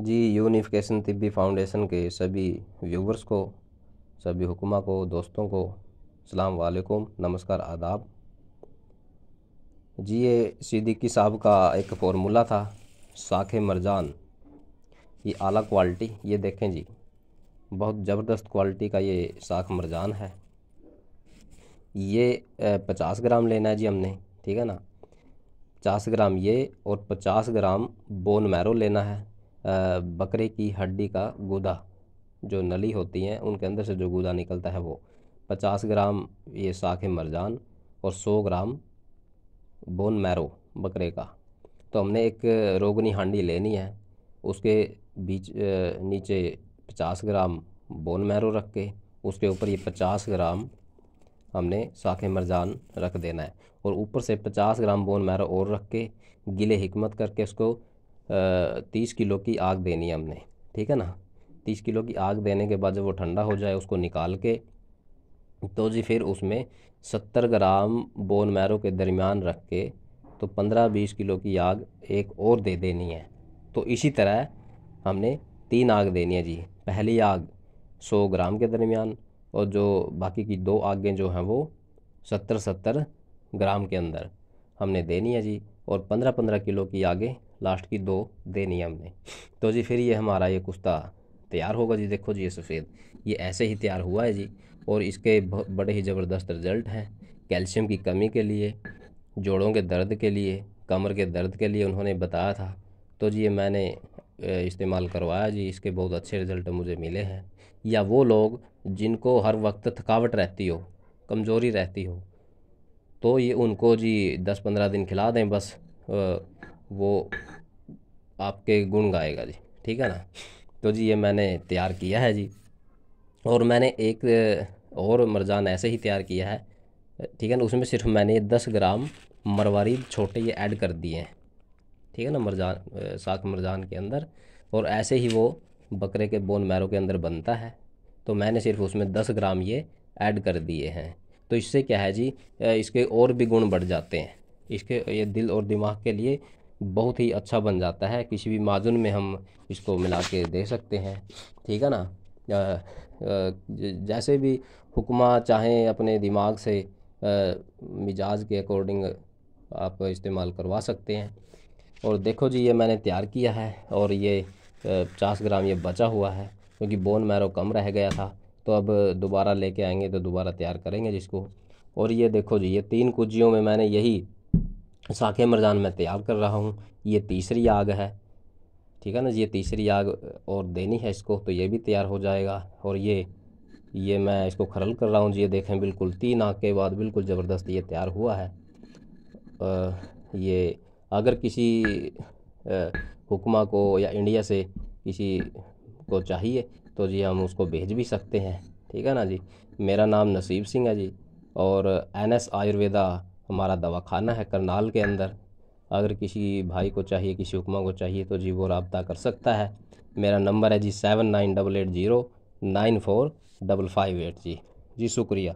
जी unification तिब्बी foundation के सभी viewers को सभी हुकुमा को दोस्तों को सलाम वालेकुम नमस्कार आदाब जी ये सिद्दीकी साहब का एक फार्मूला था साख मरजान ये आला क्वालिटी ये देखें जी बहुत ज़बरदस्त क्वालिटी का ये साख मरजान है ये पचास ग्राम लेना है जी हमने ठीक है ना पचास ग्राम ये और पचास ग्राम बोन मैरो लेना है बकरे की हड्डी का गुदा जो नली होती हैं उनके अंदर से जो गुदा निकलता है वो पचास ग्राम ये साख मरजान और सौ ग्राम बोन मैरो बकरे का तो हमने एक रोगनी हांडी लेनी है उसके बीच नीचे पचास ग्राम बोन मैरो रख के उसके ऊपर ये पचास ग्राम हमने साख मरजान रख देना है और ऊपर से पचास ग्राम बोन मैरो और रख के गिले हिकमत करके उसको तीस किलो की आग देनी है हमने ठीक है ना तीस किलो की आग देने के बाद जब वो ठंडा हो जाए उसको निकाल के तो जी फिर उसमें सत्तर ग्राम बोन मैरो के दरमियान रख के तो पंद्रह बीस किलो की आग एक और दे देनी है तो इसी तरह हमने तीन आग देनी है जी पहली आग सौ ग्राम के दरमियान और जो बाकी की दो आगें जो हैं वो सत्तर सत्तर ग्राम के अंदर हमने देनी है जी और पंद्रह पंद्रह किलो की आगे लास्ट की दो देनी है हमने तो जी फिर ये हमारा ये कुश्ता तैयार होगा जी देखो जी ये सफ़ेद ये ऐसे ही तैयार हुआ है जी और इसके बड़े ही ज़बरदस्त रिजल्ट हैं कैल्शियम की कमी के लिए जोड़ों के दर्द के लिए कमर के दर्द के लिए उन्होंने बताया था तो जी ये मैंने इस्तेमाल करवाया जी इसके बहुत अच्छे रिज़ल्ट मुझे मिले हैं या वो लोग जिनको हर वक्त थकावट रहती हो कमज़ोरी रहती हो तो ये उनको जी दस पंद्रह दिन खिला दें बस वो आपके गुण गाएगा जी ठीक है ना तो जी ये मैंने तैयार किया है जी और मैंने एक और मरजान ऐसे ही तैयार किया है ठीक है ना उसमें सिर्फ मैंने दस ग्राम मरवारी छोटे ये ऐड कर दिए हैं ठीक है ना मरजान साख मरजान के अंदर और ऐसे ही वो बकरे के बोन मैरो के अंदर बनता है तो मैंने सिर्फ उसमें दस ग्राम ये ऐड कर दिए हैं तो इससे क्या है जी इसके और भी गुण बढ़ जाते हैं इसके ये दिल और दिमाग के लिए बहुत ही अच्छा बन जाता है किसी भी माजुन में हम इसको मिला के दे सकते हैं ठीक है ना आ, आ, जैसे भी हुक्मा चाहें अपने दिमाग से आ, मिजाज के अकॉर्डिंग आप इस्तेमाल करवा सकते हैं और देखो जी ये मैंने तैयार किया है और ये पचास ग्राम ये बचा हुआ है क्योंकि बोन मैरो कम रह गया था तो अब दोबारा लेके आएंगे तो दोबारा तैयार करेंगे जिसको और ये देखो जी ये तीन कुजियों में मैंने यही साखे मरजान मैं तैयार कर रहा हूँ ये तीसरी आग है ठीक है ना ये तीसरी आग और देनी है इसको तो ये भी तैयार हो जाएगा और ये ये मैं इसको खरल कर रहा हूँ ये देखें बिल्कुल तीन आग के बाद बिल्कुल ज़बरदस्त ये तैयार हुआ है आ, ये अगर किसी हुक्मा को या इंडिया से किसी को चाहिए तो जी हम उसको भेज भी सकते हैं ठीक है ना जी मेरा नाम नसीब सिंह है जी और एन एस आयुर्वेदा हमारा दवाखाना है करनाल के अंदर अगर किसी भाई को चाहिए किसी हुक्मा को चाहिए तो जी वो रबता कर सकता है मेरा नंबर है जी seven nine double eight zero nine four double five eight जी जी शुक्रिया